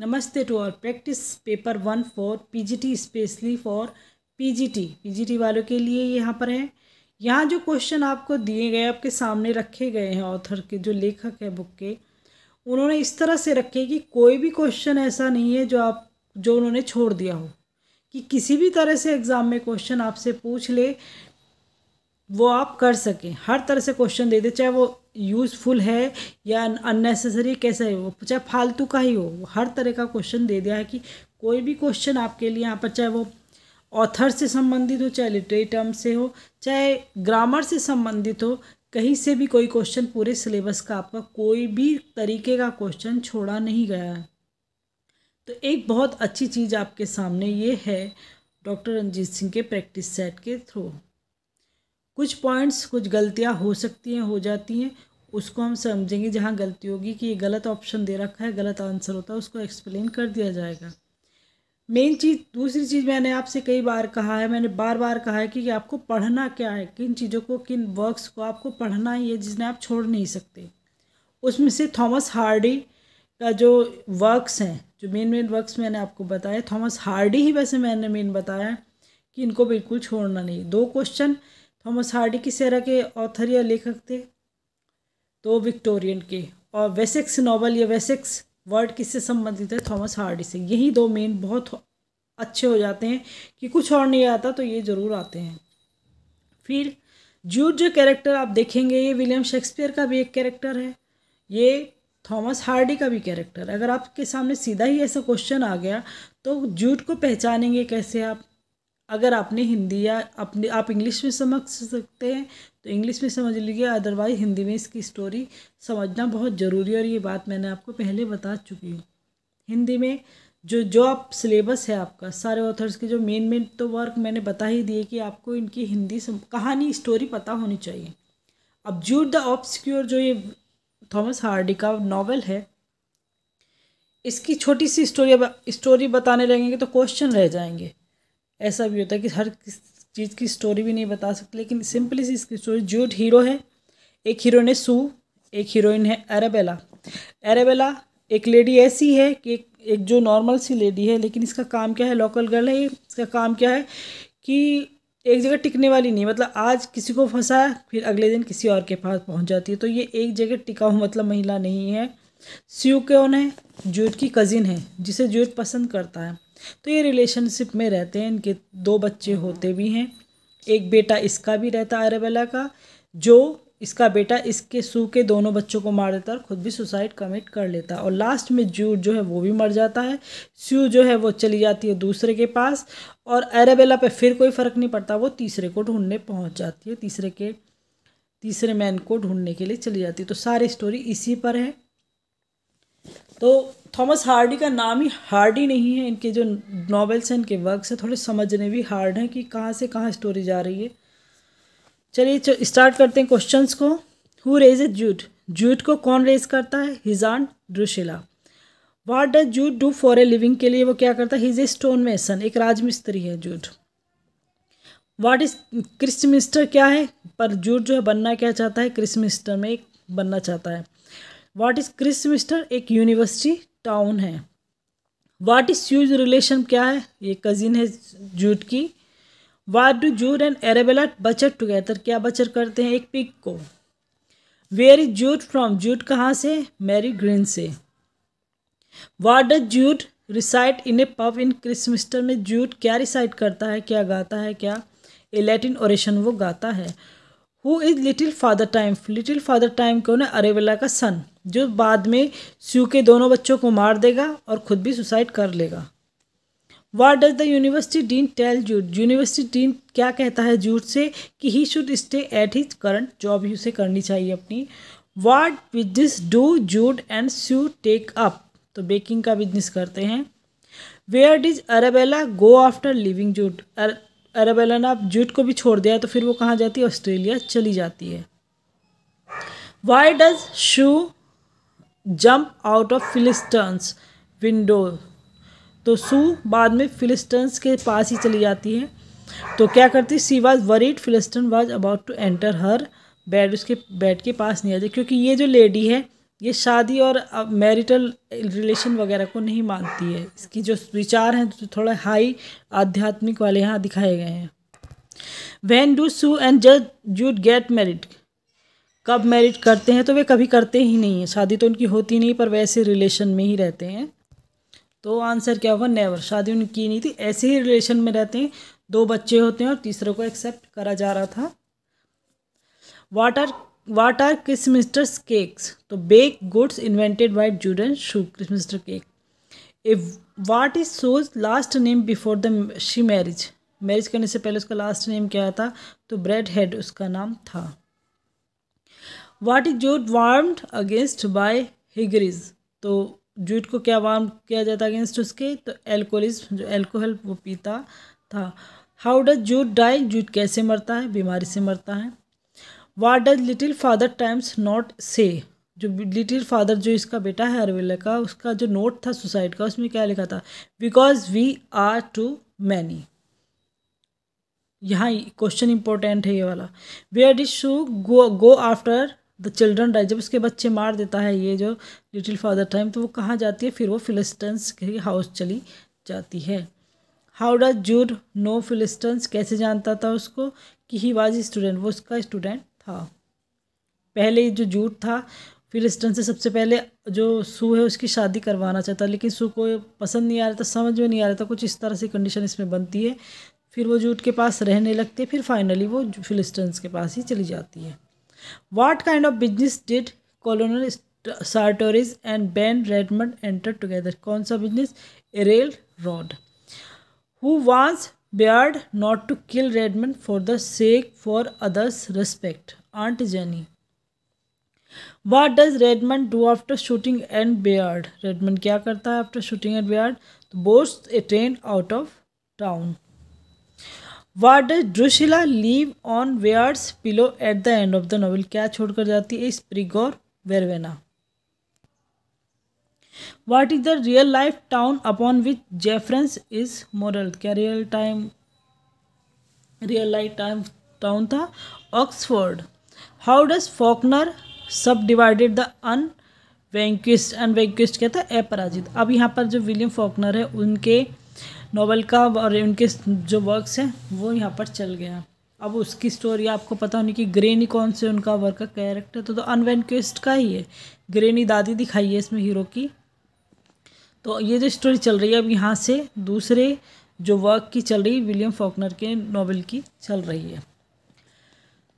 नमस्ते to all practice paper one for PGT specially for PGT PGT वालों के लिए यहाँ पर है यहाँ जो क्वेश्चन आपको दिए गए आपके सामने रखे गए हैं ऑथर के जो लेखक है बुक के उन्होंने इस तरह से रखे कि कोई भी क्वेश्चन ऐसा नहीं है जो आप जो उन्होंने छोड़ दिया हो कि किसी भी तरह से एग्ज़ाम में क्वेश्चन आपसे पूछ ले वो आप कर सकें हर तरह से क्वेश्चन दे दे चाहे वो यूज़फुल है या अननेसेसरी कैसा है वो चाहे फालतू का ही हो हर तरह का क्वेश्चन दे दिया है कि कोई भी क्वेश्चन आपके लिए यहाँ पर चाहे वो ऑथर से संबंधित हो चाहे लिटरेरी टर्म से हो चाहे ग्रामर से संबंधित हो कहीं से भी कोई क्वेश्चन पूरे सिलेबस का आपका कोई भी तरीके का क्वेश्चन छोड़ा नहीं गया है तो एक बहुत अच्छी चीज़ आपके सामने ये है डॉक्टर रंजीत सिंह के प्रैक्टिस सेट के थ्रू कुछ पॉइंट्स कुछ गलतियाँ हो सकती हैं हो जाती हैं उसको हम समझेंगे जहाँ गलती होगी कि ये गलत ऑप्शन दे रखा है गलत आंसर होता है उसको एक्सप्लेन कर दिया जाएगा मेन चीज़ दूसरी चीज़ मैंने आपसे कई बार कहा है मैंने बार बार कहा है कि आपको पढ़ना क्या है किन चीज़ों को किन वर्क्स को आपको पढ़ना ही है जिसने आप छोड़ नहीं सकते उसमें से थॉमस हार्डी का जो वर्क्स हैं जो मेन मेन वर्क्स मैंने आपको बताया थॉमस हार्डी ही वैसे मैंने मेन बताया कि इनको बिल्कुल छोड़ना नहीं दो क्वेश्चन थॉमस हार्डी किस एरा के ऑथर या लेखक थे तो विक्टोरियन के और वेसेक्स नावल या वेसेक्स वर्ड किससे संबंधित है थॉमस हार्डी से यही दो मेन बहुत अच्छे हो जाते हैं कि कुछ और नहीं आता तो ये ज़रूर आते हैं फिर जूट जो कैरेक्टर आप देखेंगे ये विलियम शेक्सपियर का भी एक कैरेक्टर है ये थॉमस हार्डी का भी कैरेक्टर अगर आपके सामने सीधा ही ऐसा क्वेश्चन आ गया तो जूट को पहचानेंगे कैसे आप अगर आपने हिंदी या अपने आप इंग्लिश में समझ सकते हैं तो इंग्लिश में समझ लीजिए अदरवाइज हिंदी में इसकी स्टोरी समझना बहुत ज़रूरी है और ये बात मैंने आपको पहले बता चुकी हूँ हिंदी में जो जो आप सिलेबस है आपका सारे ऑथर्स के जो मेन मेन तो वर्क मैंने बता ही दिए कि आपको इनकी हिंदी सम, कहानी स्टोरी पता होनी चाहिए अब जूट द ऑब्सक्योर जो ये थॉमस हार्डी का नावल है इसकी छोटी सी स्टोरी स्टोरी बताने लगेंगे तो क्वेश्चन रह जाएंगे ऐसा भी होता है कि हर किस चीज़ की स्टोरी भी नहीं बता सकते लेकिन सिंपली सी इसकी स्टोरी जो हीरो है एक हीरोइन है सू एक हीरोइन है एरेबेला एरेबेला एक लेडी ऐसी है कि एक, एक जो नॉर्मल सी लेडी है लेकिन इसका काम क्या है लोकल गर्ल है इसका काम क्या है कि एक जगह टिकने वाली नहीं मतलब आज किसी को फंसाया फिर अगले दिन किसी और के पास पहुंच जाती है तो ये एक जगह टिका हुआ मतलब महिला नहीं है स्यू कौन है जूट की कज़िन है जिसे जूट पसंद करता है तो ये रिलेशनशिप में रहते हैं इनके दो बच्चे होते भी हैं एक बेटा इसका भी रहता है अरेबेला का जो इसका बेटा इसके सू के दोनों बच्चों को मार देता है और ख़ुद भी सुसाइड कमिट कर लेता है और लास्ट में जूड जो है वो भी मर जाता है स्यू जो है वो चली जाती है दूसरे के पास और अरेबेला पे फिर कोई फ़र्क नहीं पड़ता वो तीसरे को ढूंढने पहुंच जाती है तीसरे के तीसरे मैन को ढूंढने के लिए चली जाती है तो सारी स्टोरी इसी पर है तो थॉमस हार्डी का नाम ही हार्डी नहीं है इनके जो नॉवेल्स हैं इनके वर्क्स हैं थोड़े समझने भी हार्ड हैं कि कहाँ से कहाँ स्टोरी जा रही है चलिए स्टार्ट करते हैं क्वेश्चंस को who raise a jute jute को कौन रेज करता है हिजान Drusilla what does jute do for a living के लिए वो क्या करता है हिज ए स्टोन मेसन एक राजमिस्त्री है जूट वाट इज क्रिस्टमिस्टर क्या है पर जूट जो है बनना क्या चाहता है क्रिस्मिस्टर में बनना चाहता है वाट इज़ क्रिसमिस्टर एक यूनिवर्सिटी टाउन है वाट इज़ यूज रिलेशन क्या है ये कज़िन है जूट की what do Jude and Arabella butcher together क्या बचर करते हैं एक पिक को where is Jude from Jude कहाँ से मैरी ग्रीन से what does Jude recite in a pub in Christminster में जूट क्या रिसाइट करता है क्या गाता है क्या ए लैटिन ओरेशन वो गाता है who is Little Father Time Little Father Time कौन है अरेवेला का सन जो बाद में स्यू के दोनों बच्चों को मार देगा और ख़ुद भी सुसाइड कर लेगा what does the university dean tell Jude university dean क्या कहता है जूट से कि he should stay at his current job ही उसे करनी चाहिए अपनी what with this do Jude and Sue take up तो बेकिंग का बिजनेस करते हैं where does Arabella go after leaving Jude Arabella ने आप जूट को भी छोड़ दिया तो फिर वो कहाँ जाती है ऑस्ट्रेलिया चली जाती है why does Sue jump out of Phillotson's window तो सू बाद में फिलिस्टन्स के पास ही चली जाती है तो क्या करती she was worried Phillotson was about to enter her bed उसके बेड के पास नहीं आते क्योंकि ये जो लेडी है ये शादी और मैरिटल रिलेशन वगैरह को नहीं मानती है इसकी जो विचार हैं तो थोड़ा हाई आध्यात्मिक वाले यहाँ दिखाए गए हैं when do Sue and Jude get married कब मैरिज करते हैं तो वे कभी करते ही नहीं हैं शादी तो उनकी होती नहीं पर वैसे रिलेशन में ही रहते हैं तो आंसर क्या हुआ नेवर शादी उनकी नहीं थी ऐसे ही रिलेशन में रहते हैं दो बच्चे होते हैं और तीसरे को एक्सेप्ट करा जा रहा था what are what are Christminsters cakes तो bake goods invented by Jude and Sue Christminster cake if what is Sue's last name before the she marriage marriage करने से पहले उसका लास्ट नेम क्या था तो ब्रेड हेड उसका नाम था what is Jude warned against by Higgeries तो जूट को क्या वार्म किया जाता अगेंस्ट उसके तो एल्कोलिज जो एल्कोहल वो पीता था how does Jude die Jude कैसे मरता है बीमारी से मरता है what does Little Father Time's note say जो लिटिल फादर जो इसका बेटा है अरविल्ला का उसका जो नोट था सुसाइड का उसमें क्या लिखा था because we are too many यहाँ क्वेश्चन इंपॉर्टेंट है ये वाला where does Sue go go after the children die जब उसके बच्चे मार देता है ये जो लिटिल फादर टाइम तो वो कहाँ जाती है फिर वो फिलिस्टन्स के हाउस चली जाती है how does Jude know Phillotson's कैसे जानता था उसको कि ही वाज स्टूडेंट वो उसका स्टूडेंट था पहले जो जूट था फिलिस्टन से सबसे पहले जो सू है उसकी शादी करवाना चाहता लेकिन सू को पसंद नहीं आ रहा था समझ में नहीं आ रहा था कुछ इस तरह से कंडीशन इसमें बनती है फिर वो जूट के पास रहने लगती है फिर फाइनली वो फिलिस्टन्स के पास ही चली जाती है What kind of business did Colonel Sartorius and Ben Redmond enter together? कौन सा business? A railroad. Who was Baird not to kill Redmond for the sake for others' respect? Aunt Jenny. What does Redmond do after shooting and Baird? Redmond क्या करता है after shooting at Baird? Boasts a train out of town. What does Drusilla leave on Bayard's pillow at the end of the novel क्या छोड़कर जाती है sprig और verbena what is the real life town upon which Jefferson is modelled क्या real time real life time town था Oxford how does Faulkner subdivided the Unvanquished Unvanquished क्या था अपराजित अब यहाँ पर जो विलियम फॉकनर है उनके नॉवल का और उनके जो वर्क्स हैं वो यहाँ पर चल गया अब उसकी स्टोरी आपको पता होनी कि ग्रेनी कौन से उनका वर्क का कैरेक्टर तो, तो अनवेनक्वेस्ट का ही है ग्रेनी दादी दिखाई है इसमें हीरो की तो ये जो स्टोरी चल रही है अब यहाँ से दूसरे जो वर्क की चल रही विलियम फॉकनर के नॉवल की चल रही है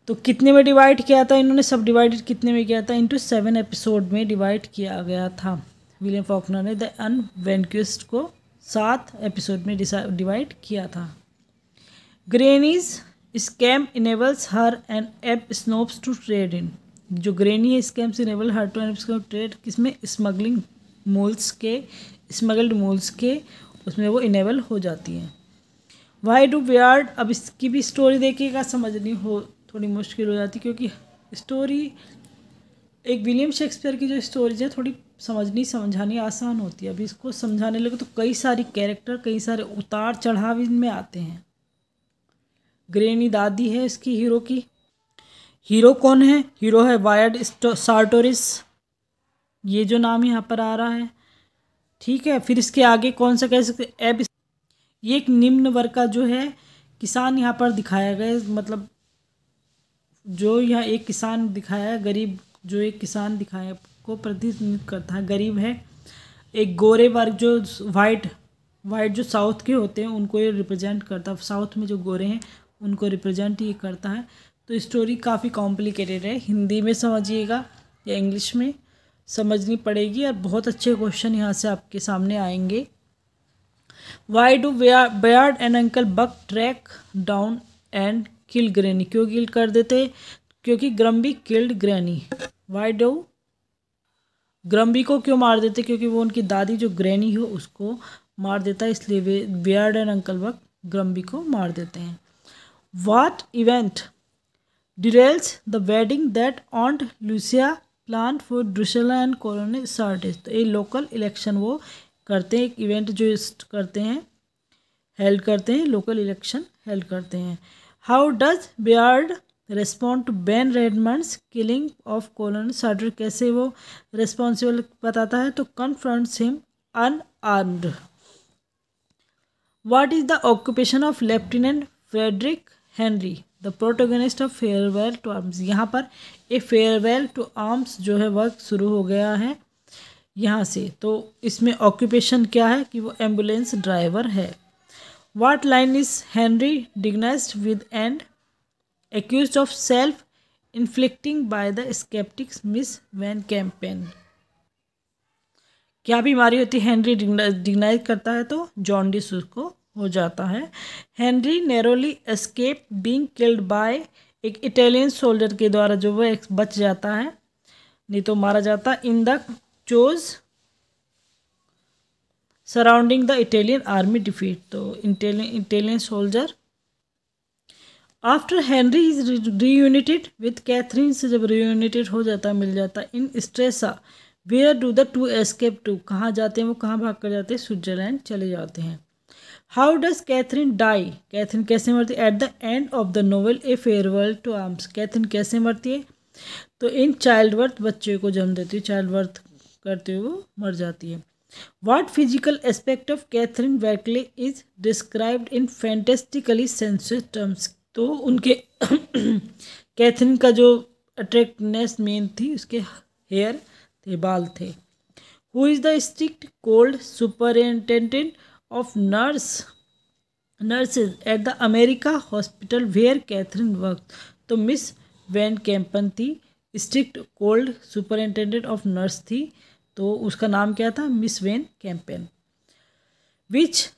तो कितने में डिवाइड किया था इन्होंने सब डिवाइडेड कितने में किया था इंटू सेवन एपिसोड में डिवाइड किया गया था विलियम फॉकनर ने द अनवेंक्विस्ट को सात एपिसोड में डिवाइड किया था Granny's scam enables her and Ab Snopes to trade in जो ग्रेनी है scams enable her to Ab trade किसमें स्मगलिंग मोल्स के स्मगल्ड मोल्स के उसमें वो इनेबल हो जाती हैं वाई डू विराड अब इसकी भी स्टोरी देखिएगा समझनी हो थोड़ी मुश्किल हो जाती क्योंकि स्टोरी एक विलियम शेक्सपियर की जो स्टोरीज है थोड़ी समझनी समझानी आसान होती है अभी इसको समझाने लगे तो कई सारी कैरेक्टर कई सारे उतार चढ़ाव इनमें आते हैं ग्रेनी दादी है इसकी हीरो की हीरो कौन है हीरो है वायर्ड सार्टोरिस ये जो नाम यहाँ पर आ रहा है ठीक है फिर इसके आगे कौन सा कह सकते एब ये एक निम्न वर्ग का जो है किसान यहाँ पर दिखाया गया मतलब जो यहाँ एक किसान दिखाया गरीब जो एक किसान दिखाया को प्रतिनिधित्व करता है गरीब है एक गोरे वर्ग जो वाइट वाइट जो साउथ के होते हैं उनको ये रिप्रेजेंट करता है साउथ में जो गोरे हैं उनको रिप्रेजेंट ये करता है तो स्टोरी काफ़ी कॉम्प्लिकेटेड है हिंदी में समझिएगा या इंग्लिश में समझनी पड़ेगी और बहुत अच्छे क्वेश्चन यहाँ से आपके सामने आएंगे why do Bayard and uncle Buck track down and kill Granny क्यों किल कर देते क्योंकि Grumby killed Granny why do Grumby को क्यों मार देते क्योंकि वो उनकी दादी जो ग्रैनी हो उसको मार देता है इसलिए वे बियर्ड एंड अंकल वक्त ग्रम्बी को मार देते हैं what event derails the wedding that aunt Louisa plan for Drusilla and Colonel Sartoris तो ये लोकल इलेक्शन वो करते हैं एक इवेंट जो करते हैं हेल्ड करते हैं लोकल इलेक्शन हेल्ड करते हैं how does Bayard respond to Ben Redmond killing of Colonel Sartoris कैसे वो रिस्पॉन्सिबल बताता है तो confronts him unarmed what is the occupation of lieutenant Frederic Henry the protagonist of Farewell to Arms यहाँ पर ए Farewell to arms जो है work शुरू हो गया है यहाँ से तो इसमें ऑक्यूपेशन क्या है कि वो एम्बुलेंस ड्राइवर है what line is Henry diagnosed with and accused of self inflicting by the sceptics Miss Van Campen क्या बीमारी होती है हेनरी डिग्नाइज करता है तो जॉन्डिस उसको हो जाता है Henry narrowly escape being killed by एक इटालियन सोल्जर के द्वारा जो वह बच जाता है नहीं तो मारा जाता in the chaos surrounding the Italian army defeat तो Italian soldier after Henry is reunited with Catherine से जब रीयूनिटेड हो जाता मिल जाता in Stresa where do the two escape to कहाँ जाते हैं वो कहाँ भाग कर जाते हैं स्विट्जरलैंड चले जाते हैं how does Catherine die Catherine कैसे मरती है at the end of the novel A Farewell to Arms Catherine कैसे मरती है तो इन चाइल्ड बर्थ बच्चे को जन्म देती है चाइल्ड बर्थ करते हुए वो मर जाती है what physical aspect of Catherine Barkley is described in fantastically sensuous terms तो उनके कैथरीन का जो अट्रैक्टनेस मेन थी उसके हेयर थे बाल थे who is the strict cold superintendent of nurse nurses at the America hospital where Catherine work तो मिस वैन कैंपन थी strict cold superintendent of nurse थी तो उसका नाम क्या था Miss Van Campen which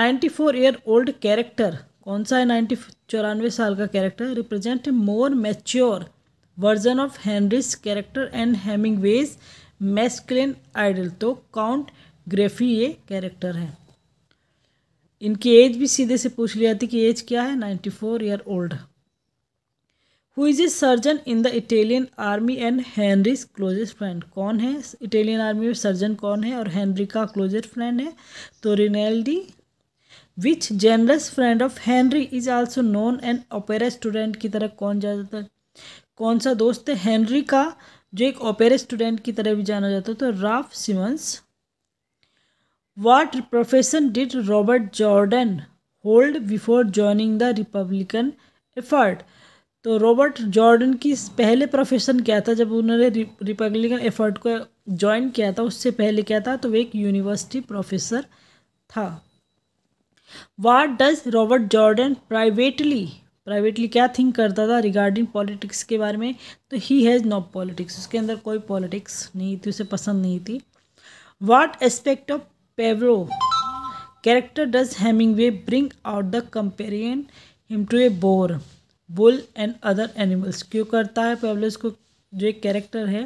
ninety four year old character कौन सा है नाइन्टी चौरानवे साल का character represent more mature version of Henry's character and was masculine ideal तो काउंट ग्रेफी ये कैरेक्टर है इनकी एज भी सीधे से पूछ लिया जाती कि एज क्या है ninety four year old who is a surgeon in the Italian army and Henry's closest friend कौन है इटालियन आर्मी में सर्जन कौन है और हेनरी का क्लोजेस्ट फ्रेंड है तो Rinaldi which generous friend of Henry is also known an opera student की तरह कौन जाना जाता है कौन सा दोस्त है हैंनरी का जो एक ओपेरा स्टूडेंट की तरह भी जाना जाता है तो Ralph Simmons what profession did Robert Jordan hold before joining the Republican effort तो रॉबर्ट जॉर्डन की पहले प्रोफेशन क्या था जब उन्होंने रिपब्लिकन एफर्ट को ज्वाइन किया था उससे पहले क्या था तो वे एक यूनिवर्सिटी प्रोफेसर था what does Robert Jordan privately privately क्या थिंक करता था रिगार्डिंग पॉलिटिक्स के बारे में तो ही हैज़ नो पॉलिटिक्स उसके अंदर कोई पॉलिटिक्स नहीं थी उसे पसंद नहीं थी what aspect of Pablo character does Hemingway bring out the comparing him to a boar bull and other animals क्यों करता है पेवलो इसको जो एक कैरेक्टर है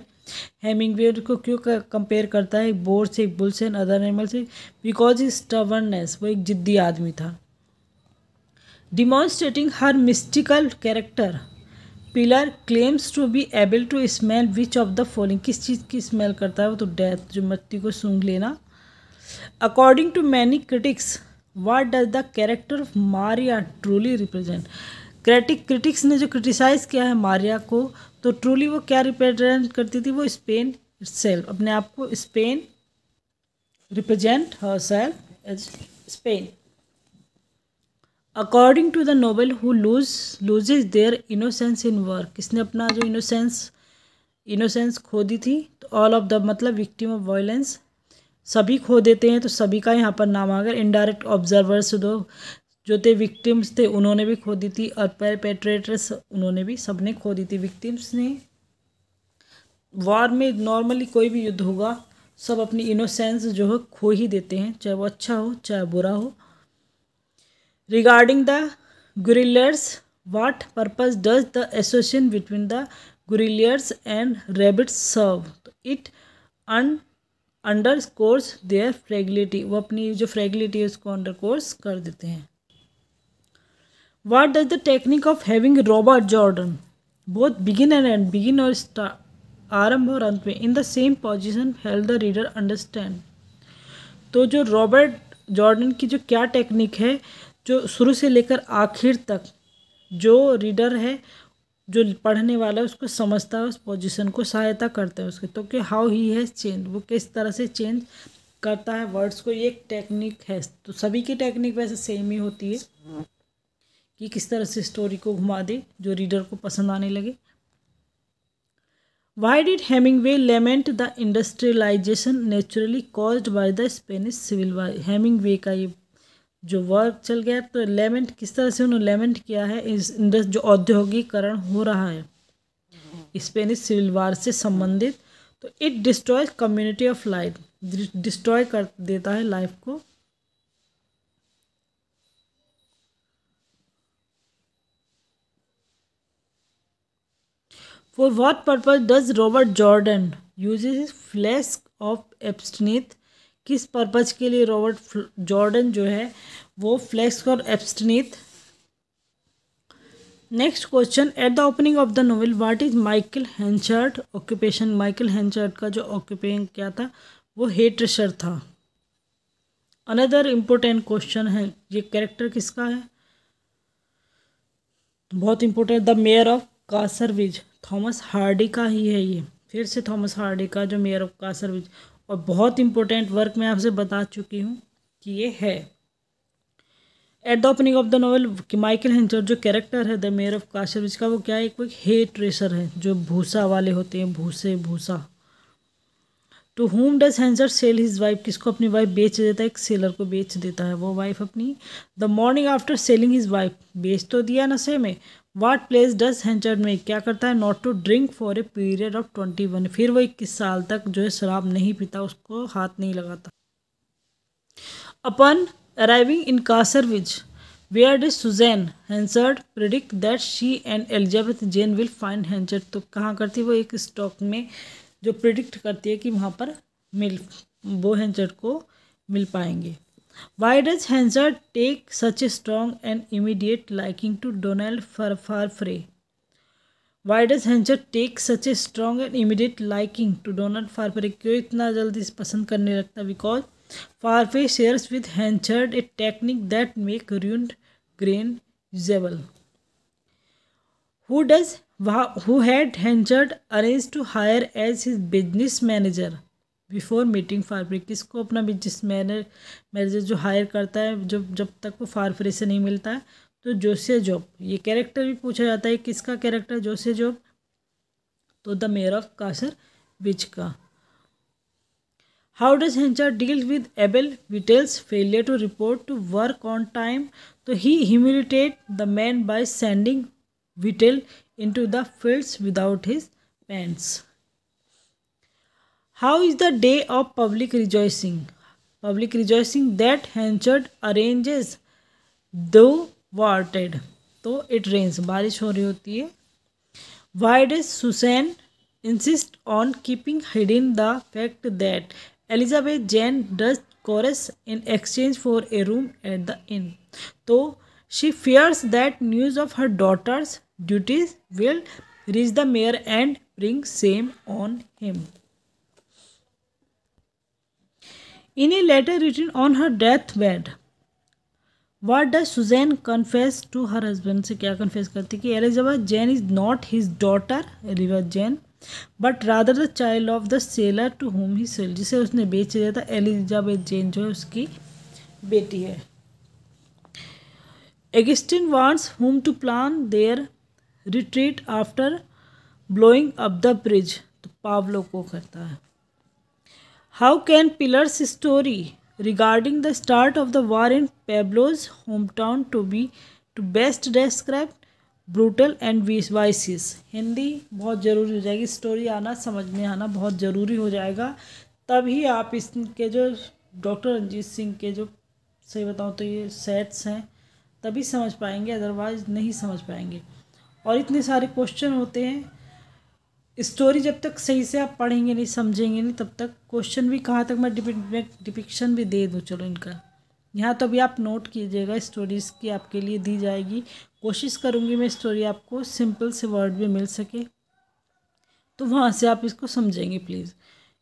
हेमिंगवे को क्यों कंपेयर करता है बोर से बुल से अदर एनिमल से बिकॉज इज स्टवर्ननेस वो एक जिद्दी आदमी था demonstrating her mystical character Pilar claims to be able to smell which of the following किस चीज़ की स्मेल करता है वो तो डेथ जो मट्टी को सूंघ लेना according to many critics what does the character of Maria truly represent critic critics ने जो क्रिटिसाइज़ किया है मारिया को तो ट्रूली वो क्या रिप्रेजेंट करती थी वो स्पेन सेल्फ अपने आप को Spain represent her self as Spain according to the novel who lose loses their innocence in work किसने अपना जो इनोसेंस इनोसेंस खो दी थी तो ऑल ऑफ द मतलब विक्टिम ऑफ वायलेंस सभी खो देते हैं तो सभी का यहाँ पर नाम आ गया इनडायरेक्ट ऑब्जर्वर्स दो जो थे विक्टिम्स थे उन्होंने भी खो दी थी और पेट्रेटर्स उन्होंने भी सबने खो दी थी विक्टिम्स ने वार में नॉर्मली कोई भी युद्ध होगा सब अपनी इनोसेंस जो है खो ही देते हैं चाहे वो अच्छा हो चाहे बुरा हो regarding the guerrillas what purpose does the association between the guerrillas and rabbit serve it un underscores their fragility वो अपनी जो फ्रेगलिटी है उसको अंडर कोर्स कर देते हैं What does the technique of having Robert Jordan, both begin and end, begin or start, आरंभ और अंत में in the same position help the reader understand तो जो रॉबर्ट जॉर्डन की जो क्या टेक्निक है जो शुरू से लेकर आखिर तक जो रीडर है जो पढ़ने वाला है उसको समझता है उस पोजिशन को सहायता करता है उसके तो कि हाउ ही हैज़ चेंज वो किस तरह से चेंज करता है वर्ड्स को ये एक टेक्निक है तो सभी की टेक्निक वैसे सेम ही होती है ये किस तरह से स्टोरी को घुमा दे जो रीडर को पसंद आने लगे why did Hemingway lament the industrialisation naturally caused by the Spanish civil war Hemingway का ये जो वर्क चल गया तो लेमेंट किस तरह से उन्होंने लेमेंट किया है इस इंडस्ट जो औद्योगिकरण हो रहा है स्पेनिश सिविल वार से संबंधित तो it destroy community of life destroy कर देता है लाइफ को For what purpose does Robert Jordan uses his flask of abstinate? किस पर्पज के लिए रॉबर्ट जॉर्डन जो है वो फ्लैक्स और absinthe next question at the opening of the novel what is Michael Henchard's occupation Michael Henchard का जो occupation क्या था वो हेट्रेशर था अनदर इम्पोर्टेंट क्वेश्चन है ये कैरेक्टर किसका है बहुत important the mayor of Casterbridge Thomas Hardy का ही है ये फिर से थॉमस हार्डी का जो मेयर ऑफ कासर और बहुत इंपॉर्टेंट वर्क मैं आपसे बता चुकी हूँ कि ये है at the opening of the novel Michael Henchard जो कैरेक्टर है द मेयर ऑफ कासर का वो क्या है एक हेट ट्रेसर है जो भूसा वाले होते हैं भूसे भूसा to whom does Henchard sell his wife किसको अपनी वाइफ बेच देता है एक सेलर को बेच देता है वो वाइफ अपनी the morning after selling his wife बेच तो दिया नशे में वाट प्लेस डज हैंचर में क्या करता है not to drink for a period of twenty one फिर वो इक्कीस साल तक जो है शराब नहीं पीता उसको हाथ नहीं लगाता upon arriving in Casterbridge where does Susan Henchard predict that she and Elizabeth Jane will find Henchard तो कहाँ करती है वो एक स्टॉक में जो प्रिडिक्ट करती है कि वहाँ पर मिल वो हैंचर को मिल पाएंगे Why does Hazard take such a strong and immediate liking to Donald Farfrae? Why does Henchard take such a strong and immediate liking to Donald Farfrae क्यों इतना जल्दी इस पसंद करने लगता because Farfrae shares with Henchard a technique that make ruin grain usable who does who had Henchard arranged to hire as his business manager before meeting Farfrae किसको अपना business manner manager जो हायर करता है जब जब तक वो फार फ्री से नहीं मिलता है तो जोसे जॉब ये कैरेक्टर भी पूछा जाता है किसका कैरेक्टर जोसे जॉब तो the mayor of Casterbridge का how does Henchard deal with Abel Whittle's failure to report to work on time तो he humiliated the man by sending Whittle to the fields without his pants how is the day of public rejoicing public rejoicing that Henchard arranges thwarted तो it Reigns बारिश हो रही होती है why does Susan insist on keeping hidden the fact that Elizabeth Jane does chores in exchange for a room at the inn तो she fears that news of her daughter's duties will reach the mayor and bring shame on him In letter return on her death deathbed, what does Suzanne confess to her husband? से क्या confess करती है कि Elizabeth Jane is not his daughter Elizabeth Jane but rather the child of the sailor to whom he sell जिसे उसने बेच दिया था एलिजाबेथ जैन जो है उसकी बेटी है Agustin wants whom to plan their retreat after blowing up the bridge तो पावलो को करता है how can Pilar's story regarding the start of the war in Pablo's home town to be to best describe brutal and vicious हिंदी बहुत ज़रूरी हो जाएगी story आना समझ में आना बहुत ज़रूरी हो जाएगा तभी आप इसके जो डॉक्टर रंजीत सिंह के जो सही बताऊँ तो ये सेट्स हैं तभी समझ पाएंगे अदरवाइज़ नहीं समझ पाएंगे और इतने सारे क्वेश्चन होते हैं स्टोरी जब तक सही से आप पढ़ेंगे नहीं समझेंगे नहीं तब तक क्वेश्चन भी कहाँ तक मैं डिपिक्शन भी दे दूँ चलो इनका यहाँ तो अभी आप नोट कीजिएगा स्टोरीज़ की आपके लिए दी जाएगी कोशिश करूँगी मैं स्टोरी आपको सिंपल से वर्ड में मिल सके तो वहाँ से आप इसको समझेंगे प्लीज़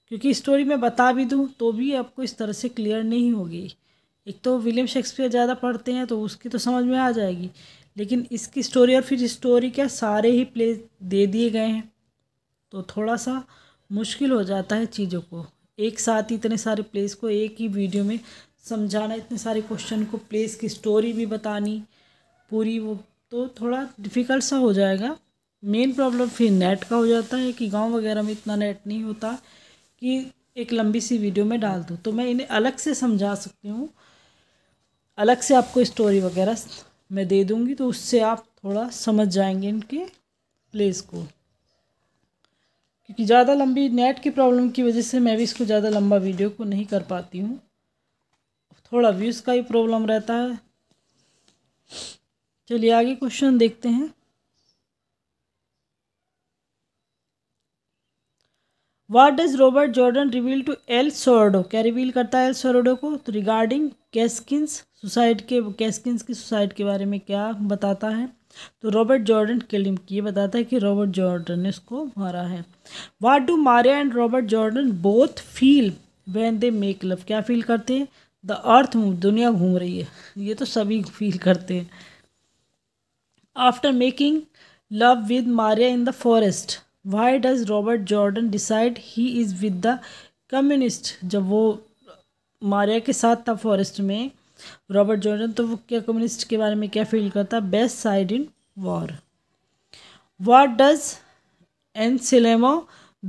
क्योंकि स्टोरी मैं बता भी दूँ तो भी आपको इस तरह से क्लियर नहीं होगी एक तो विलियम शेक्सपियर ज़्यादा पढ़ते हैं तो उसकी तो समझ में आ जाएगी लेकिन इसकी स्टोरी और फिर स्टोरी क्या सारे ही प्ले दे दिए गए हैं तो थोड़ा सा मुश्किल हो जाता है चीज़ों को एक साथ इतने सारे प्लेस को एक ही वीडियो में समझाना इतने सारे क्वेश्चन को प्लेस की स्टोरी भी बतानी पूरी वो तो थोड़ा डिफ़िकल्ट सा हो जाएगा मेन प्रॉब्लम फिर नेट का हो जाता है कि गांव वगैरह में इतना नेट नहीं होता कि एक लंबी सी वीडियो में डाल दूँ तो मैं इन्हें अलग से समझा सकती हूँ अलग से आपको स्टोरी वगैरह मैं दे दूँगी तो उससे आप थोड़ा समझ जाएंगे इनके प्लेस को क्योंकि ज़्यादा लंबी नेट की प्रॉब्लम की वजह से मैं भी इसको ज़्यादा लंबा वीडियो को नहीं कर पाती हूँ थोड़ा व्यूज़ का ही प्रॉब्लम रहता है चलिए आगे क्वेश्चन देखते हैं what does Robert Jordan reveal to El Sordo क्या रिवील करता है एल सोरडो को तो रिगार्डिंग कैस्किन्स सुसाइड के कैस्किन्स की सुसाइड के बारे में क्या बताता है तो रॉबर्ट जॉर्डन किल्ड हिम ये बताता है कि रॉबर्ट जॉर्डन ने इसको मारा है what do Maria and Robert Jordan both feel when they make love क्या फील करते हैं द अर्थ मूव दुनिया घूम रही है ये तो सभी फील करते हैं after making love with Maria in the forest why does Robert Jordan decide he is with the communist जब वो मारिया के साथ था फॉरेस्ट में रॉबर्ट जॉर्डन तो वो क्या कम्युनिस्ट के बारे में क्या फील करता best side in war what does Anselmo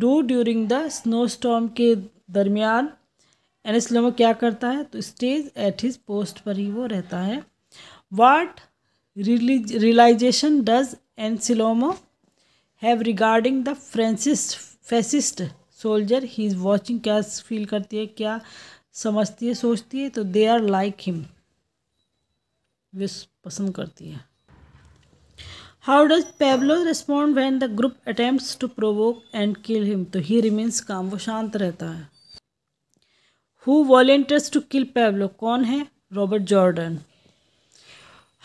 do during the snow storm के दरमियान एन सिलेमो क्या करता है तो स्टेज एट हिज पोस्ट पर ही वो रहता है what realization does Anselmo have regarding the Francis fascist soldier he is watching क्या फील करती है क्या समझती है सोचती है तो दे आर लाइक हिम वे पसंद करती है how does Pablo respond when the group attempt to provoke and kill him तो ही रिमेन्स काम वो शांत रहता है who volunteers to kill Pablo कौन है Robert Jordan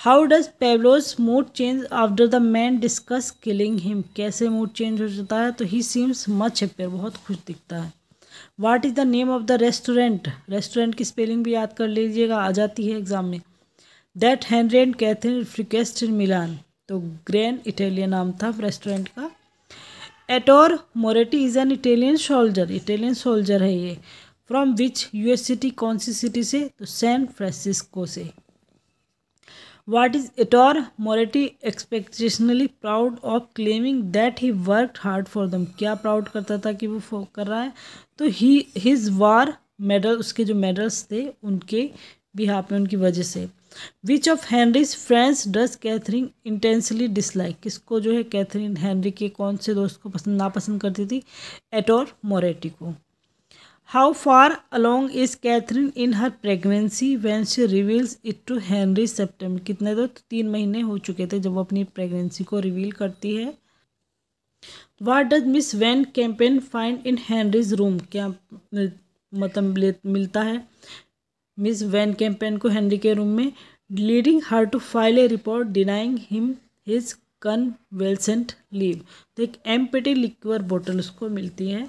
how does Pablo's mood change after the man discuss killing him कैसे mood change हो जाता है तो ही सीम्स मच हैप्पियर बहुत खुश दिखता है what is the name of the restaurant restaurant की स्पेलिंग भी याद कर लीजिएगा आ जाती है एग्जाम में that Henry and Catherine frequent in Milan तो ग्रैंड इटालियन नाम था रेस्टोरेंट का Ettore Moretti is an Italian soldier Italian soldier है ये फ्रॉम विच एस सिटी कौन सी सिटी से तो सैन फ्रांसिस्को से what is Ettore Moretti exceptionally proud of claiming that he work hard for them क्या प्राउड करता था कि वो कर रहा है तो ही हिज वार मेडल उसके जो मेडल्स थे उनके बिहार पे उनकी वजह से which of Henry's friends does Catherine intensely dislike किसको जो है कैथरीन हैंनरी के कौन से दोस्त को पसंद नापसंद करती थी एटोर मोरेटी को how far along is Catherine in her pregnancy when she reveals it to Henry September? कितने तो तीन महीने हो चुके थे जब वो अपनी प्रेगनेंसी को रिवील करती है what does Miss Van Campen find in Henry's room क्या मतलब मिलता है मिस वैन कैंपेन को हैंनरी के रूम में leading her to file a report denying him his convalescent leave तो एक एम्पेटी लिक्वर बोटल उसको मिलती है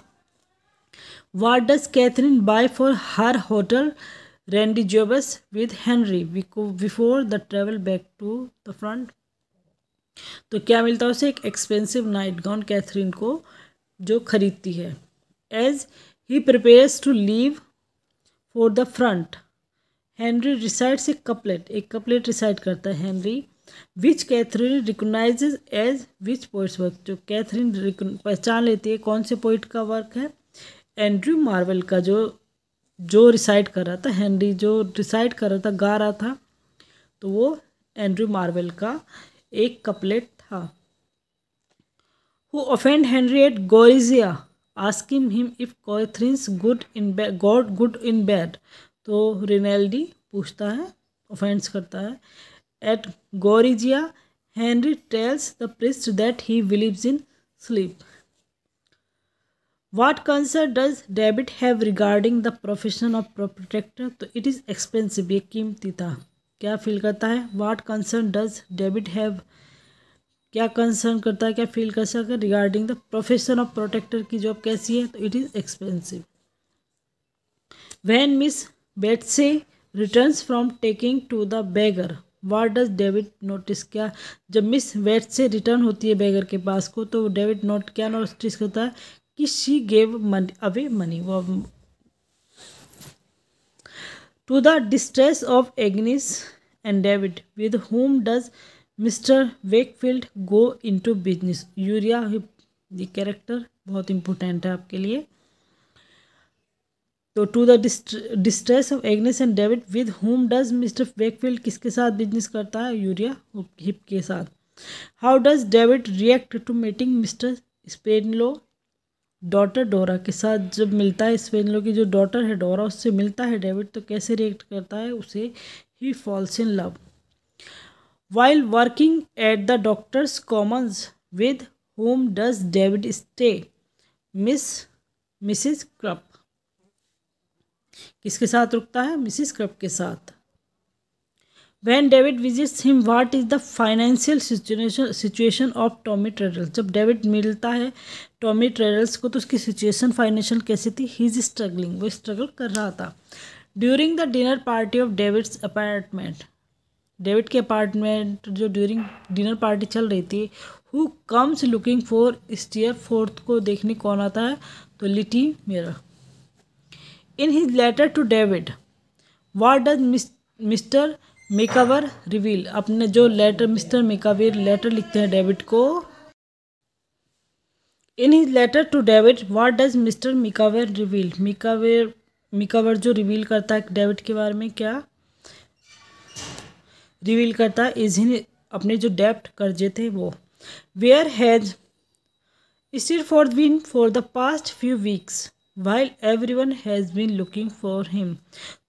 What does Catherine buy for her hotel rendezvous with Henry before the travel back to the front? तो क्या मिलता है उसे एक एक्सपेंसिव नाइट गाउन कैथरीन को जो खरीदती है as he prepares to leave for the front Henry recites a couplet एक कपलेट रिसाइड करता है Henry which Catherine recognize as which poet's work जो कैथरीन पहचान लेती है कौन से पोइट का वर्क है एंड्रू मार्वल का जो जो रिसाइड कर रहा था हेनरी जो रिसाइड कर रहा था गा रहा था तो वो एंड्रू मार्वल का एक कपलेट था who offend Henry at Gorizia asking him if Catherine's good in God good in bed तो रिनेल्डी पूछता है ऑफेंस करता है at Gorizia Henry tells the priest that he believes in sleep what concern does डेबिट have regarding the profession of protector तो it is expensive ये कीमती था क्या फील करता है वाट कंसर्न डज डेबिट हैव क्या कंसर्न करता है क्या फील कर सकता है regarding the profession of protector की जॉब कैसी है तो it is expensive when Miss Betsey return from taking to the beggar what does David notice क्या जब मिस वेट से रिटर्न होती है बैगर के पास को तो डेविड नोट क्या नोटिस करता है कि she gave money away money वो to the distress of Agnes and David with whom does Mr Wakefield go into business Uriah ये कैरेक्टर बहुत इंपॉर्टेंट है आपके लिए तो to the distress of Agnes and David with whom does Mr Wakefield किसके साथ बिजनेस करता है यूरिया हिप के साथ how does David react to meeting Mr Spenlow daughter Dora के साथ जब मिलता है स्पेनलो की जो डॉटर है डोरा उससे मिलता है डेविड तो कैसे रिएक्ट करता है उसे he falls in love while working at the doctors commons with whom does David stay Miss Mrs Crupp किसके साथ रुकता है मिसिस क्रप के साथ when David visits him what is the financial situation of Tommy Traddles जब David मिलता है Tommy ट्रेडल्स को तो उसकी सिचुएशन फाइनेंशियल कैसी थी ही इज़ स्ट्रगलिंग वो स्ट्रगल कर रहा था during the dinner party of David's apartment David के अपार्टमेंट जो ड्यूरिंग डिनर पार्टी चल रही थी who comes looking for Steerforth को देखने कौन आता है तो Littimer in his letter to David what does Mr Micawber reveal अपने जो लेटर मिस्टर मेकावीर लेटर लिखते हैं डेविड को in his letter to David what does Mr Micawber reveal Micawber Micawber जो रिवील करता है डेविड के बारे में क्या रिवील करता है इज इन अपने जो डेप्ट कर्जे थे वो where has Steerforth been for the past few weeks while everyone has been looking for him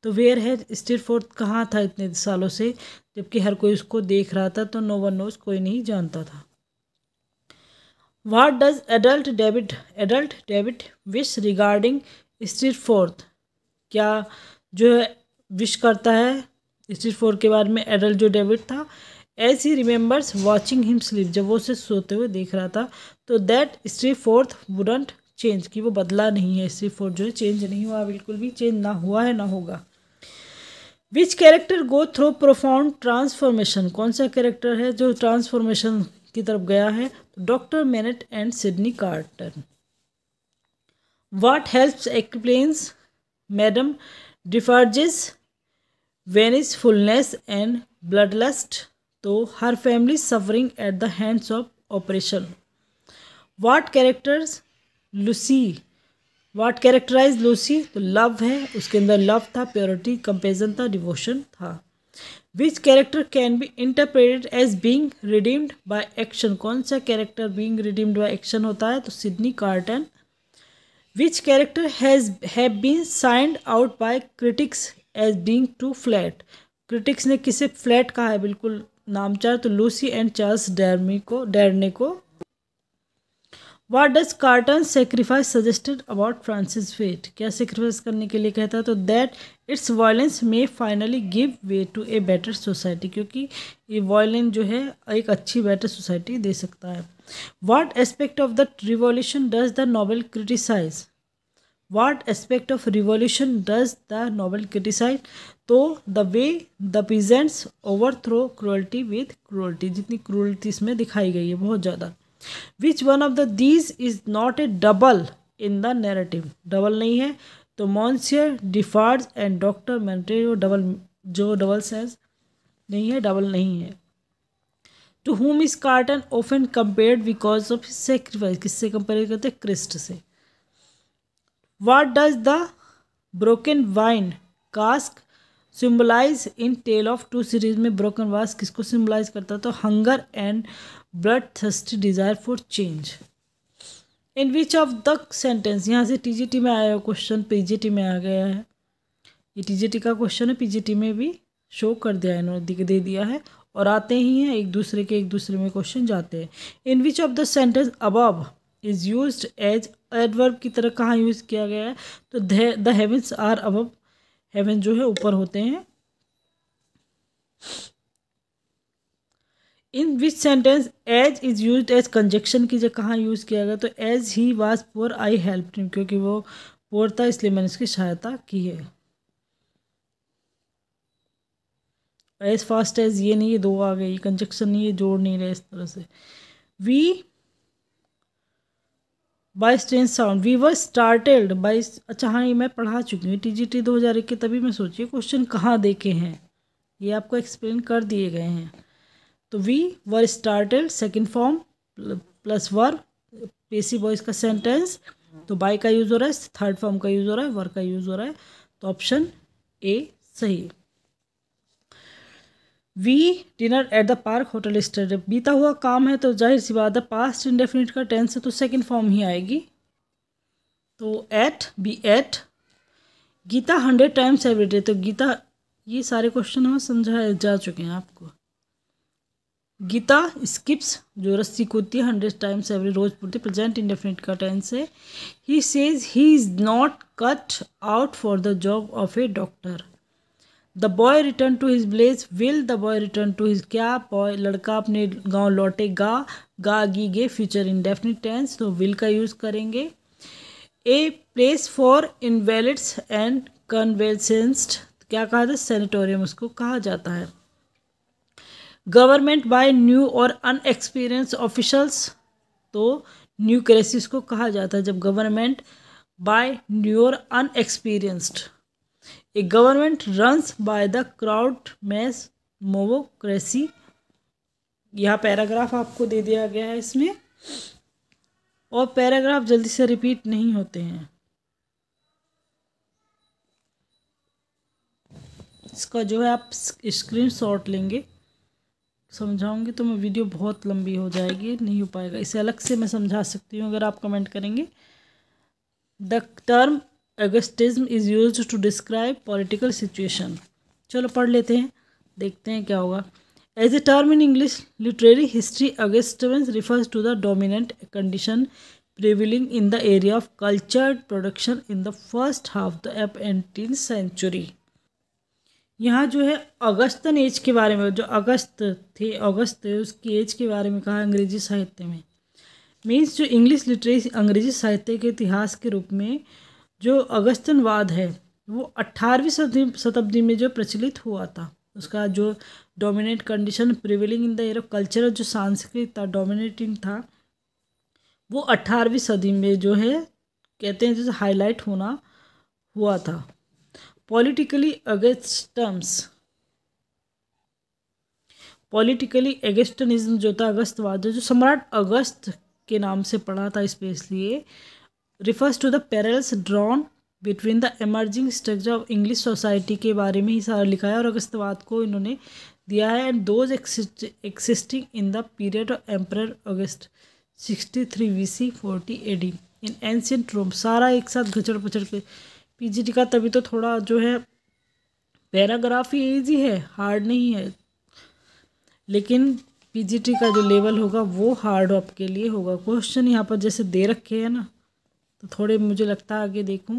तो वेयर हैज फोर्थ कहाँ था इतने सालों से जबकि हर कोई उसको देख रहा था तो नो वन नोज कोई नहीं जानता था what does adult debit adult debit wish regarding fourth क्या जो है विश करता है फोर्थ के बारे में एडल्ट जो डेबिट था as he remembers watching him sleep जब वो उसे सोते हुए देख रहा था तो दैट स्ट्री फोर्थ वुडंट चेंज की वो बदला नहीं है इससे फोर जो है चेंज नहीं हुआ बिल्कुल भी चेंज ना हुआ है ना होगा which character go through profound transformation कौन सा कैरेक्टर है जो ट्रांसफॉर्मेशन की तरफ गया है Doctor Manette and Sydney Carton what helps explains Madame Defarge's vengefulness and blood lust तो her family suffering at the hands of operation what characters Lucy what characterize Lucy तो love है उसके अंदर love था purity comparison था devotion था which character can be interpreted as being redeemed by action कौन सा character being redeemed by action होता है तो Sydney Carton which character has have been signed out by critics as being too flat critics ने किसे flat कहा है बिल्कुल नामचार तो लूसी एंड चार्ल्स डैरमी को डैरने को what does Carton sacrifice suggested about France's fate क्या सेक्रीफाइस करने के लिए कहता है तो that its violence may finally give way to a better society क्योंकि ये वायलेंस जो है एक अच्छी बेटर सोसाइटी दे सकता है what aspect of the revolution does the novel criticize what aspect of revolution does the novel criticize तो the way the presents overthrow cruelty with cruelty जितनी क्रोअल्टी इसमें दिखाई गई है बहुत ज़्यादा which one of the these is not a double in the narrative double नहीं है तो Monsieur Defarge and Doctor Manette double जो डबल सेंस नहीं है डबल नहीं है to home is Carton often compared because of sacrifice किससे compare करते हैं क्रिस्ट से what does the broken wine cask symbolize in tale of two cities में ब्रोकन वास किसको सिम्बलाइज करता है तो hunger and blood desire for change in which of the sentence यहाँ से टीजीटी में आया क्वेश्चन पीजीटी में आ गया है ये टीजीटी का क्वेश्चन है पीजीटी में भी शो कर दिया है इन्होंने दे दिया है और आते ही हैं एक दूसरे के एक दूसरे में क्वेश्चन जाते हैं in which of the sentence above is use as adverb की तरह कहाँ यूज़ किया गया है तो the heavens are above heaven जो है ऊपर होते हैं in which sentence as is use as conjunction की जगह कहाँ यूज़ किया गया तो as he was poor I help him क्योंकि वो पोअर था इसलिए मैंने उसकी सहायता की है एज फास्ट एज ये नहीं ये दो आ ये कंजक्शन नहीं ये जोड़ नहीं रहे इस तरह से we by strange sound we were startled by अच्छा हाँ ये मैं पढ़ा चुकी हूँ टी जी टी दो हज़ार इक्कीस तभी मैं सोचिए क्वेश्चन कहाँ देखे हैं ये आपको एक्सप्लेन कर दिए गए हैं तो we were startled second form plus were passive voice का सेंटेंस तो बाई का यूज़ हो रहा है थर्ड फॉर्म का यूज़ हो रहा है वर का यूज़ हो रहा है तो ऑप्शन ए सही we dinner at the park hotel stayed बीता हुआ काम है तो जाहिर सी बात है पास्ट इंडेफिनिट का टेंस है तो सेकेंड फॉर्म ही आएगी तो ate B ate Geeta hundred times every day तो गीता ये सारे क्वेश्चन हम समझाए जा चुके हैं आपको गीता स्किप्स जो रस्सी कूदती है हंड्रेड टाइम्स एवरी रोज पूर्ति प्रेजेंट इंडेफिनिट का टेंस है he says he is not cut out for the job of a doctor the boy return to his village will the boy return to his क्या boy लड़का अपने गांव लौटेगा गा गी गे फ्यूचर इंडेफिनिट टेंस तो विल का यूज़ करेंगे a place for invalids and convalescents क्या कहा था सेनेटोरियम उसको कहा जाता है गवर्नमेंट बाय न्यू और अनएक्सपीरियंस ऑफिशल्स तो न्यू क्रेसिस को कहा जाता है जब गवर्नमेंट बाय न्यू और unexperienced a government runs by the crowd mass mobocracy यह पैराग्राफ आपको दे दिया गया है इसमें और पैराग्राफ जल्दी से रिपीट नहीं होते हैं इसका जो है आप स्क्रीन शॉट लेंगे समझाऊंगी तो मैं वीडियो बहुत लंबी हो जाएगी नहीं हो पाएगा इसे अलग से मैं समझा सकती हूँ अगर आप कमेंट करेंगे the term Augustanism is use to describe political situation चलो पढ़ लेते हैं देखते हैं क्या होगा as a term in English literary history Augustan refers to the dominant condition prevailing in the area of culture production in the first half the eighteenth century यहाँ जो है अगस्तन एज के बारे में जो अगस्त थे अगस्त उसकी एज के बारे में कहा अंग्रेजी साहित्य में मीन्स जो इंग्लिश लिटरेसी अंग्रेजी साहित्य के इतिहास के रूप में जो अगस्तनवाद है वो अट्ठारहवीं सदी शताब्दी में जो प्रचलित हुआ था उसका जो dominate condition prevailing in the air cultural जो सांस्कृतिक था डोमिनेटिंग था वो अट्ठारहवीं सदी में जो है कहते हैं जैसे हाईलाइट होना हुआ था politically against terms politically Augustanism जो था अगस्तवाद जो सम्राट अगस्त के नाम से पढ़ा था specially refers to the parallels drawn between the emerging structure of English society के बारे में ही सारा लिखा है और अगस्तवाद को इन्होंने दिया है and those existing in the period of emperor Augustus sixty three B C forty AD in ancient Rome सारा एक साथ घचड़ पचड़ के पीजीटी का तभी तो थोड़ा जो है पैराग्राफ ही ईजी है हार्ड नहीं है लेकिन पीजीटी का जो लेवल होगा वो हार्ड आपके लिए होगा क्वेश्चन यहाँ पर जैसे दे रखे हैं ना तो थोड़े मुझे लगता है आगे देखूँ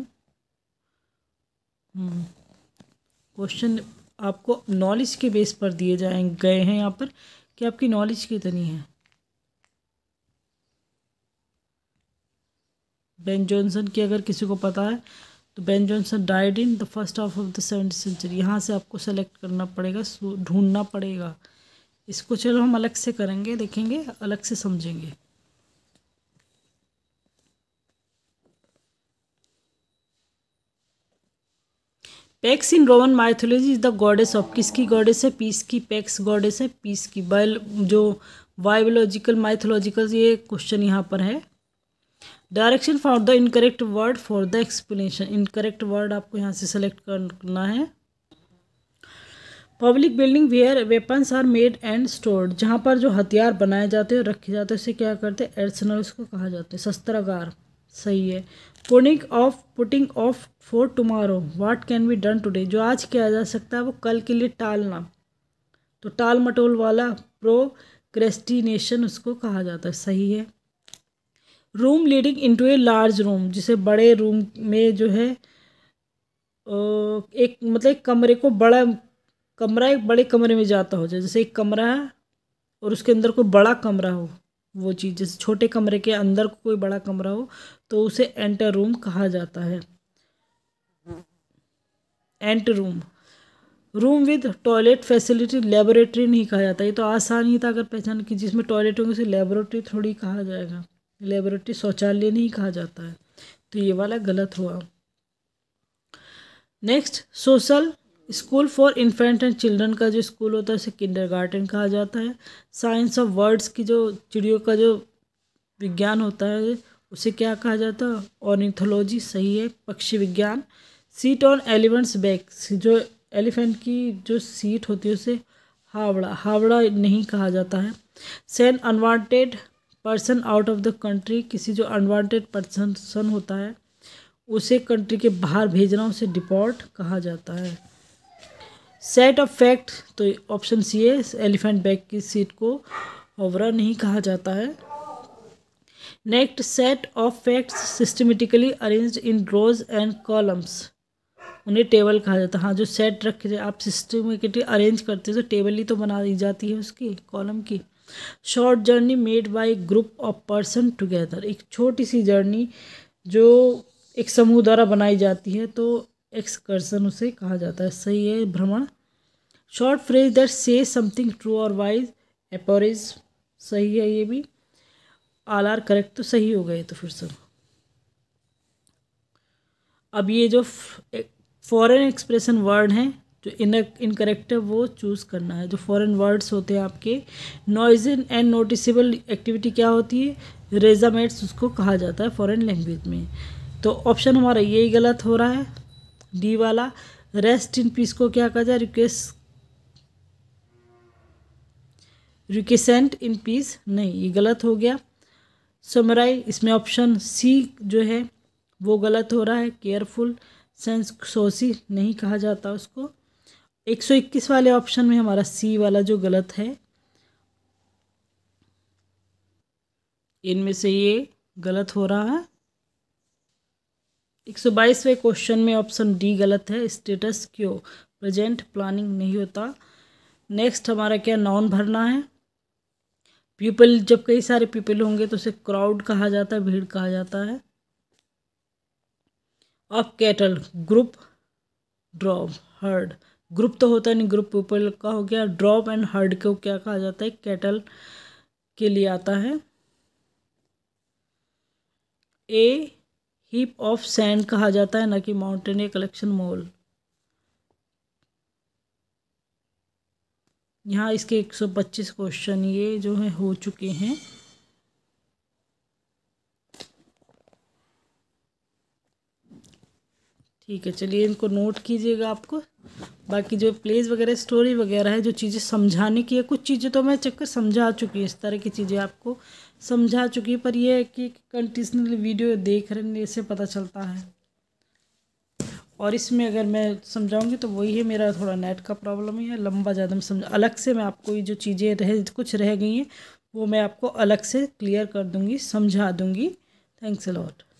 क्वेश्चन हम्म, आपको नॉलेज के बेस पर दिए जाए गए हैं यहाँ पर कि आपकी नॉलेज कितनी है बेन जॉनसन की अगर किसी को पता है तो Ben Jonson died in the first half of the seventeenth century यहाँ से आपको सेलेक्ट करना पड़ेगा ढूंढना पड़ेगा इसको चलो हम अलग से करेंगे देखेंगे अलग से समझेंगे Pax in Roman mythology is the goddess of किसकी गॉडेस है पीस की पैक्स गॉडेस है पीस की बायो जो बायोलॉजिकल माइथोलॉजिकल ये क्वेश्चन यहाँ पर है direction for the incorrect word for the explanation incorrect word आपको यहाँ से सेलेक्ट करना है public building where weapons are made and stored जहाँ पर जो हथियार बनाए जाते हैं रखे जाते हैं उसे क्या करते हैं एडिशनल उसको कहा जाता है शस्त्रागार सही है punning off putting off for tomorrow what can be done today जो आज किया जा सकता है वो कल के लिए टालना तो टाल मटोल वाला प्रोक्रेस्टिनेशन उसको कहा जाता है सही है room leading into a large room जिसे बड़े रूम में जो है एक मतलब एक कमरे को बड़ा कमरा एक बड़े कमरे में जाता हो जाए जैसे एक कमरा है और उसके अंदर कोई बड़ा कमरा हो वो चीज़ जैसे छोटे कमरे के अंदर कोई बड़ा कमरा हो तो उसे एंटर रूम कहा जाता है anteroom room with toilet facility laboratory नहीं कहा जाता ये तो आसान ही था अगर पहचान की जिसमें टॉयलेट होंगे उसे लेबोरेटरी थोड़ी कहा जाएगा लेबोरेटरी शौचालय नहीं कहा जाता है तो ये वाला गलत हुआ next social school for infant and children का जो स्कूल होता है उसे किंडर गार्डन कहा जाता है साइंस ऑफ वर्ड्स की जो चिड़ियों का जो विज्ञान होता है उसे क्या कहा जाता है ऑर्निथोलॉजी सही है पक्षी विज्ञान सीट ऑन एलिफेंट्स बैक जो एलिफेंट की जो सीट होती है उसे हावड़ा हावड़ा नहीं कहा जाता है send unwanted person out of the country किसी जो अनवांटेड पर्सन होता है उसे कंट्री के बाहर भेजना उसे डिपोर्ट कहा जाता है सेट ऑफ फैक्ट तो ऑप्शन सी है एलिफेंट बैग की सीट को ओवरा नहीं कहा जाता है next set of facts systematically arranged in rows and columns उन्हें टेबल कहा जाता है हाँ जो सेट रखे आप सिस्टमेटिकली अरेंज करते हो तो टेबल ही तो बना दी जाती है उसकी कॉलम की short journey made by group of person together एक छोटी सी जर्नी जो एक समूह द्वारा बनाई जाती है तो एक्सकर्सन उसे कहा जाता है सही है भ्रमण short phrase that say something true और वाइज एपोरेज सही है ये भी आल आर करेक्ट तो सही हो गए तो फिर सब अब ये जो फॉरेन एक्सप्रेशन वर्ड हैं जो इन इनकरेक्ट है वो चूज़ करना है जो फॉरेन वर्ड्स होते हैं आपके नॉइज एंड नोटिसबल एक्टिविटी क्या होती है रेजामेट्स उसको कहा जाता है फॉरेन लैंग्वेज में तो ऑप्शन हमारा यही गलत हो रहा है डी वाला रेस्ट इन पीस को क्या कहा जाए रिक्वेस्ट रिक्वेसेंट इन पीस नहीं ये गलत हो गया समराई इसमें ऑप्शन सी जो है वो गलत हो रहा है केयरफुल सेंस सोसी नहीं कहा जाता उसको 121 वाले ऑप्शन में हमारा सी वाला जो गलत है इनमें से ये गलत हो रहा है 122वें क्वेश्चन में ऑप्शन डी गलत है स्टेटस क्यों प्रेजेंट प्लानिंग नहीं होता नेक्स्ट हमारा क्या नॉन भरना है पीपल जब कई सारे पीपल होंगे तो उसे क्राउड कहा जाता है भीड़ कहा जाता है of cattle group drop herd group तो होता नहीं ग्रुप पीपल का हो गया ड्रॉप एंड हर्ड को क्या कहा जाता है कैटल के लिए आता है ए हीप ऑफ सैंड कहा जाता है ना कि माउंटेन या कलेक्शन मॉल यहाँ इसके 125 क्वेश्चन ये जो है हो चुके हैं ठीक है चलिए इनको नोट कीजिएगा आपको बाकी जो प्लेस वगैरह स्टोरी वगैरह है जो चीज़ें समझाने की है कुछ चीज़ें तो मैं चक्कर समझा चुकी हूँ इस तरह की चीज़ें आपको समझा चुकी है पर यह है कि कंटिन्यूसली वीडियो देख रहे से पता चलता है और इसमें अगर मैं समझाऊंगी तो वही है मेरा थोड़ा नेट का प्रॉब्लम है लंबा ज़्यादा मैं समझ अलग से मैं आपको ये जो चीज़ें रह कुछ रह गई हैं वो मैं आपको अलग से क्लियर कर दूंगी समझा दूँगी थैंक्स अ लॉट